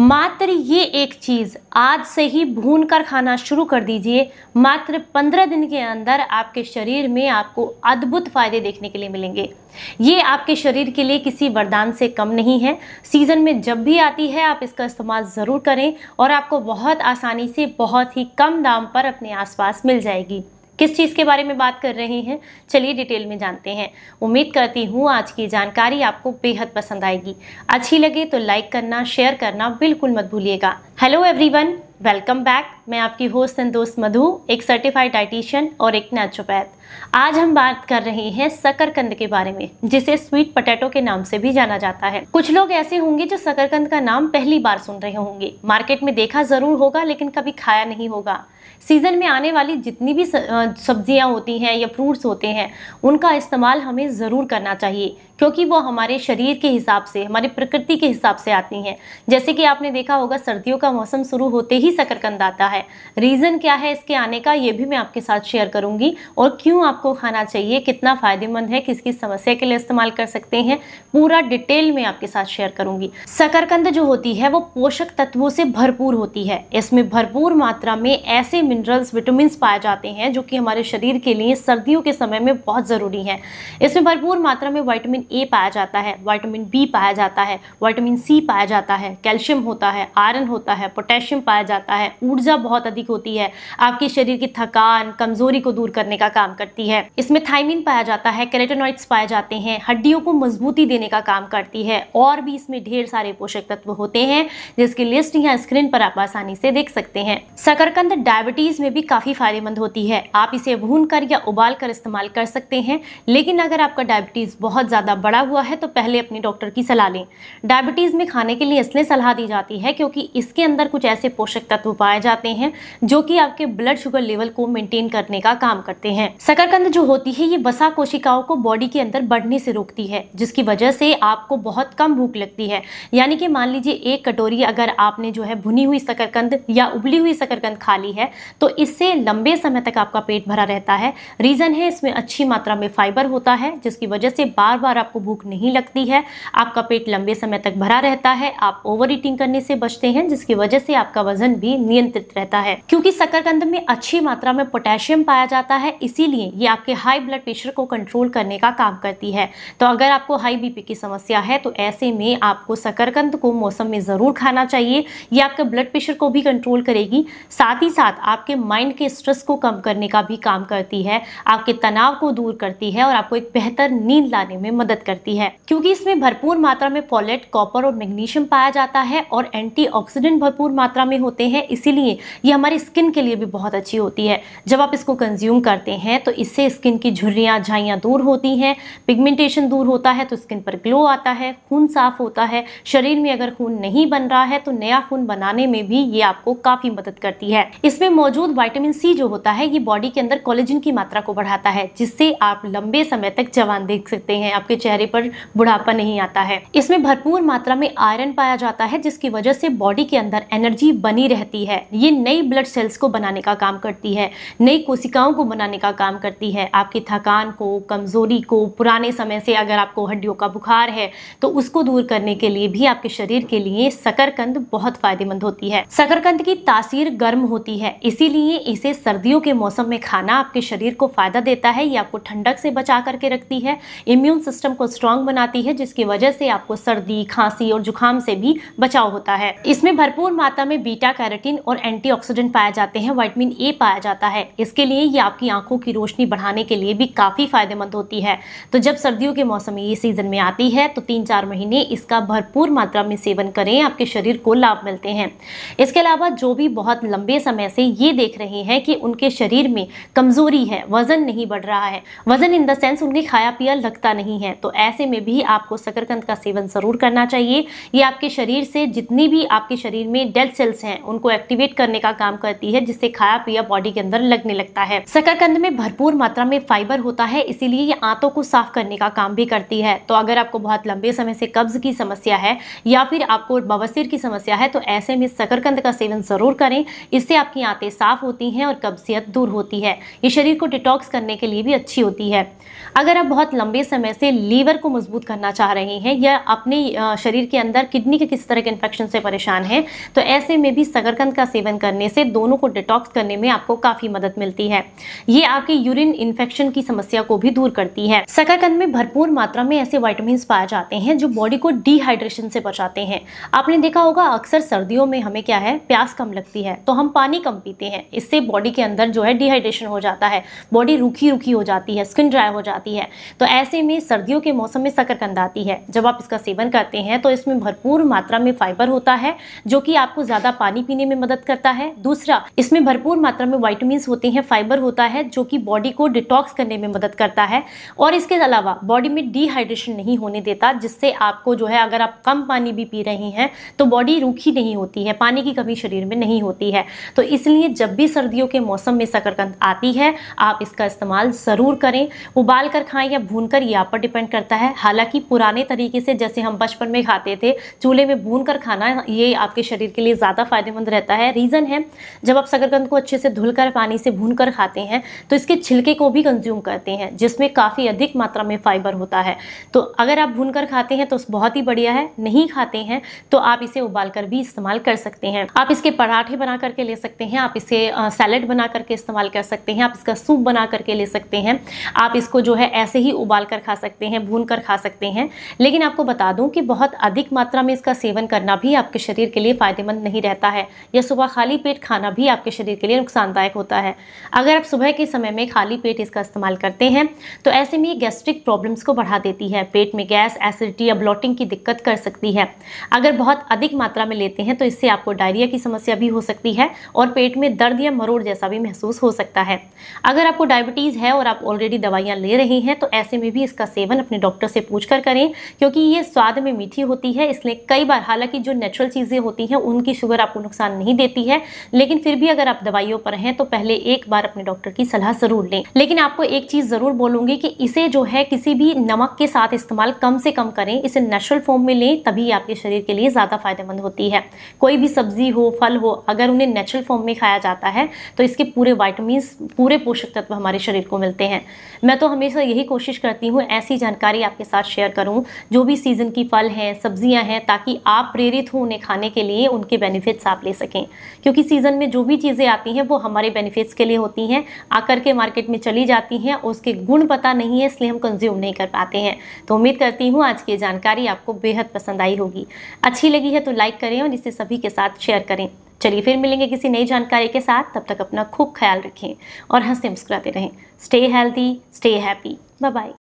मात्र ये एक चीज़ आज से ही भून कर खाना शुरू कर दीजिए मात्र पंद्रह दिन के अंदर आपके शरीर में आपको अद्भुत फायदे देखने के लिए मिलेंगे ये आपके शरीर के लिए किसी वरदान से कम नहीं है सीज़न में जब भी आती है आप इसका इस्तेमाल ज़रूर करें और आपको बहुत आसानी से बहुत ही कम दाम पर अपने आसपास मिल जाएगी किस चीज़ के बारे में बात कर रहे हैं चलिए डिटेल में जानते हैं उम्मीद करती हूँ आज की जानकारी आपको बेहद पसंद आएगी अच्छी लगे तो लाइक करना शेयर करना बिल्कुल मत भूलिएगा हेलो एवरीवन वेलकम बैक मैं आपकी होस्ट दोस्त मधु एक सर्टिफाइड डाइटिशियन और एक नेचोपैथ आज हम बात कर रहे हैं सकरकंद के बारे में जिसे स्वीट पोटैटो के नाम से भी जाना जाता है कुछ लोग ऐसे होंगे जो सकरकंद का नाम पहली बार सुन रहे होंगे मार्केट में देखा जरूर होगा लेकिन कभी खाया नहीं होगा सीजन में आने वाली जितनी भी सब्जियां होती हैं या फ्रूट्स होते हैं उनका इस्तेमाल हमें ज़रूर करना चाहिए क्योंकि वो हमारे शरीर के हिसाब से हमारे प्रकृति के हिसाब से आती हैं जैसे कि आपने देखा होगा सर्दियों का मौसम शुरू होते ही शकरकंद आता है है रीज़न क्या है इसके आने का ये भी मैं आपके साथ शेयर करूंगी और क्यों आपको खाना चाहिए कितना फ़ायदेमंद है किस किस समस्या के लिए इस्तेमाल कर सकते हैं पूरा डिटेल में आपके साथ शेयर करूंगी शकरकंद जो होती है वो पोषक तत्वों से भरपूर होती है इसमें भरपूर मात्रा में ऐसे मिनरल्स विटामिन पाए जाते हैं जो कि हमारे शरीर के लिए सर्दियों के समय में बहुत ज़रूरी है इसमें भरपूर मात्रा में वाइटामिन ए पाया जाता है वाइटामिन बी पाया जाता है वाइटामिन सी पाया जाता है कैल्शियम होता है आयरन होता है पोटेशियम पाया जाता है ऊर्जा बहुत अधिक होती है आपके शरीर की थकान कमजोरी को दूर करने का काम करती है इसमें थाइमिन पाया जाता है कैरेटोनॉइड्स पाए जाते हैं हड्डियों को मजबूती देने का काम करती है और भी इसमें ढेर सारे पोषक तत्व होते हैं जिसकी लिस्ट यहाँ स्क्रीन पर आप आसानी से देख सकते हैं शकरकंद डायबिटीज में भी काफी फायदेमंद होती है आप इसे भून कर या उबाल कर इस्तेमाल कर सकते हैं लेकिन अगर आपका डायबिटीज बहुत ज्यादा बड़ा हुआ है तो पहले अपने डॉक्टर की सलाह लें डायबिटीज में खाने के लिए इसलिए सलाह दी जाती है क्योंकि इसके अंदर कुछ ऐसे पोषक तत्व पाए जाते हैं हैं जो कि आपके ब्लड शुगर लेवल को मेंटेन करने का काम करते हैं शकरकंद जो होती है ये वसा कोशिकाओं को बॉडी के अंदर बढ़ने से रोकती है जिसकी वजह से आपको बहुत कम भूख लगती है यानी कि मान लीजिए एक कटोरी अगर आपने जो है भुनी हुई शकरकंद या उबली हुई शकरकंद खा ली है तो इससे लंबे समय तक आपका पेट भरा रहता है रीज़न है इसमें अच्छी मात्रा में फाइबर होता है जिसकी वजह से बार बार आपको भूख नहीं लगती है आपका पेट लंबे समय तक भरा रहता है आप ओवर ईटिंग करने से बचते हैं जिसकी वजह से आपका वजन भी नियंत्रित रहता है क्योंकि शकरकंद में अच्छी मात्रा में पोटेशियम पाया जाता है इसीलिए ये आपके हाई ब्लड प्रेशर को कंट्रोल करने का काम करती है तो अगर आपको हाई बीपी की समस्या है तो ऐसे में आपको शकरकंद को मौसम में ज़रूर खाना चाहिए ये आपके ब्लड प्रेशर को भी कंट्रोल करेगी साथ ही साथ आपके माइंड के स्ट्रेस को कम करने का भी काम करती है आपके तनाव को दूर करती है और आपको एक बेहतर नींद लाने में मदद करती है क्योंकि इसमें भरपूर मात्रा में फॉलेट कॉपर और मैग्नीशियम पाया जाता है और एंटीऑक्सीडेंट भरपूर मात्रा में होते हैं इसीलिए ये हमारी स्किन के लिए भी बहुत अच्छी होती है जब आप इसको कंज्यूम करते हैं तो इससे स्किन की झुर्रियाँ झाइयाँ दूर होती हैं पिगमेंटेशन दूर होता है तो स्किन पर ग्लो आता है खून साफ होता है शरीर में अगर खून नहीं बन रहा है तो नया खून बनाने में भी ये आपको काफ़ी मदद करती है इसमें मौजूद वाइटामिन सी जो होता है ये बॉडी के अंदर कॉलेजिन की मात्रा को बढ़ाता है जिससे आप लंबे समय तक जवान देख सकते हैं आपके चेहरे पर बुढ़ापा नहीं आता है इसमें भरपूर मात्रा में आयरन पाया जाता है जिसकी वजह से बॉडी के अंदर एनर्जी बनी रहती है ये नई ब्लड सेल्स को बनाने का काम करती है नई कोशिकाओं को बनाने का काम करती है आपकी थकान को कमज़ोरी को पुराने समय से अगर आपको हड्डियों का बुखार है तो उसको दूर करने के लिए भी आपके शरीर के लिए शकरकंद बहुत फायदेमंद होती है शकरकंद की तासीर गर्म होती है इसीलिए इसे सर्दियों के मौसम में खाना आपके शरीर को फायदा देता है या आपको ठंडक से बचा करके रखती है इम्यून सिस्टम को स्ट्रांग बनाती है जिसकी वजह से आपको सर्दी खांसी और जुकाम से भी बचाव होता है इसमें भरपूर मात्रा में बीटा कैरेटिन और एंटी एंटीऑक्सीडेंट पाए जाते हैं वाइटमिन ए पाया जाता है इसके लिए ये आपकी आंखों की रोशनी बढ़ाने के लिए भी काफ़ी फ़ायदेमंद होती है तो जब सर्दियों के मौसम में ये सीज़न में आती है तो तीन चार महीने इसका भरपूर मात्रा में सेवन करें आपके शरीर को लाभ मिलते हैं इसके अलावा जो भी बहुत लंबे समय से ये देख रहे हैं कि उनके शरीर में कमज़ोरी है वज़न नहीं बढ़ रहा है वज़न इन द सेंस उनके खाया पिया लगता नहीं है तो ऐसे में भी आपको शकरकंद का सेवन ज़रूर करना चाहिए ये आपके शरीर से जितनी भी आपके शरीर में डेड सेल्स हैं उनको एक्टिवेट करने करने का काम करती है जिससे खाया पिया बॉडी के अंदर लगने लगता है शकरकंद में भरपूर मात्रा में फाइबर होता है इसीलिए ये आंतों को साफ करने का काम भी करती है तो अगर आपको बहुत लंबे समय से कब्ज की समस्या है या फिर आपको बवसीर की समस्या है तो ऐसे में शकरकंद का सेवन ज़रूर करें इससे आपकी आंतें साफ होती हैं और कब्जियत दूर होती है ये शरीर को डिटॉक्स करने के लिए भी अच्छी होती है अगर आप बहुत लंबे समय से लीवर को मजबूत करना चाह रहे हैं या अपने शरीर के अंदर किडनी के किस तरह के इन्फेक्शन से परेशान हैं तो ऐसे में भी शकरकंद का सेवन करें करने से दोनों को डिटॉक्स करने में आपको काफी मदद मिलती है ये आपकी यूरिन इन्फेक्शन की समस्या को भी दूर करती है सकरकंद में भरपूर मात्रा में ऐसे वाइटमिन पाए जाते हैं जो बॉडी को डिहाइड्रेशन से बचाते हैं आपने देखा होगा अक्सर सर्दियों में हमें क्या है प्यास कम लगती है तो हम पानी कम पीते हैं इससे बॉडी के अंदर जो है डिहाइड्रेशन हो जाता है बॉडी रूखी रूखी हो जाती है स्किन ड्राई हो जाती है तो ऐसे में सर्दियों के मौसम में शकरकंद आती है जब आप इसका सेवन करते हैं तो इसमें भरपूर मात्रा में फाइबर होता है जो कि आपको ज़्यादा पानी पीने में मदद करता है है दूसरा इसमें भरपूर मात्रा में वाइटमिन होते हैं फाइबर होता है जो कि बॉडी को डिटॉक्स करने में मदद करता है और इसके अलावा बॉडी में डिहाइड्रेशन नहीं होने देता जिससे आपको जो है अगर आप कम पानी भी पी रहे हैं तो बॉडी रूखी नहीं होती है पानी की कमी शरीर में नहीं होती है तो इसलिए जब भी सर्दियों के मौसम में शकरकंद आती है आप इसका इस्तेमाल ज़रूर करें उबाल कर खाएं या भून कर ये आप पर डिपेंड करता है हालांकि पुराने तरीके से जैसे हम बचपन में खाते थे चूल्हे में भून कर खाना ये आपके शरीर के लिए ज़्यादा फायदेमंद रहता है रीज़न है जब आप शकरकंद को अच्छे से धुलकर पानी से भून कर खाते हैं तो इसके छिलके को भी कंज्यूम करते हैं जिसमें काफ़ी अधिक मात्रा में फाइबर होता है तो अगर आप भून खाते हैं तो बहुत ही बढ़िया है नहीं खाते हैं तो आप इसे उबाल भी इस्तेमाल कर सकते हैं आप इसके पराठे बना करके ले सकते हैं आप इसे सैलड बना करके इस्तेमाल कर सकते हैं आप इसका सूप बना करके ले सकते हैं आप इसको जो है ऐसे ही उबाल कर खा सकते हैं भून कर खा सकते हैं लेकिन आपको बता दूं कि बहुत अधिक मात्रा में इसका सेवन करना भी आपके शरीर के लिए फ़ायदेमंद नहीं रहता है यह सुबह खा खाली पेट खाना भी आपके शरीर के लिए नुकसानदायक होता है अगर आप सुबह के समय में खाली पेट इसका इस्तेमाल करते हैं तो ऐसे में ये गैस्ट्रिक प्रॉब्लम्स को बढ़ा देती है पेट में गैस एसिडिटी या ब्लॉटिंग की दिक्कत कर सकती है अगर बहुत अधिक मात्रा में लेते हैं तो इससे आपको डायरिया की समस्या भी हो सकती है और पेट में दर्द या मरोड़ जैसा भी महसूस हो सकता है अगर आपको डायबिटीज़ है और आप ऑलरेडी दवाइयाँ ले रहे हैं तो ऐसे में भी इसका सेवन अपने डॉक्टर से पूछ कर करें क्योंकि ये स्वाद में मीठी होती है इसलिए कई बार हालांकि जो नेचुरल चीज़ें होती हैं उनकी शुगर आपको नुकसान नहीं देती है है लेकिन फिर भी अगर आप दवाइयों पर हैं तो पहले एक बार अपने डॉक्टर की सलाह ज़रूर लें लेकिन आपको एक चीज़ ज़रूर बोलूंगी कि इसे जो है किसी भी नमक के साथ इस्तेमाल कम से कम करें इसे नेचुरल फॉर्म में लें तभी आपके शरीर के लिए ज़्यादा फायदेमंद होती है कोई भी सब्जी हो फल हो अगर उन्हें नेचुरल फॉर्म में खाया जाता है तो इसके पूरे वाइटमिन्स पूरे पोषक तत्व हमारे शरीर को मिलते हैं मैं तो हमेशा यही कोशिश करती हूँ ऐसी जानकारी आपके साथ शेयर करूँ जो भी सीज़न की फल हैं सब्जियां हैं ताकि आप प्रेरित हों उन्हें खाने के लिए उनके बेनिफिट्स आप ले सकें क्योंकि सीज़न में जो भी चीज़ें आती हैं वो हमारे बेनिफिट्स के लिए होती हैं आकर के मार्केट में चली जाती हैं और उसके गुण पता नहीं है इसलिए हम कंज्यूम नहीं कर पाते हैं तो उम्मीद करती हूँ आज की जानकारी आपको बेहद पसंद आई होगी अच्छी लगी है तो लाइक करें और इसे सभी के साथ शेयर करें चलिए फिर मिलेंगे किसी नई जानकारी के साथ तब तक अपना खूब ख्याल रखें और हंसते मुस्कुराते रहें stay healthy stay happy bye bye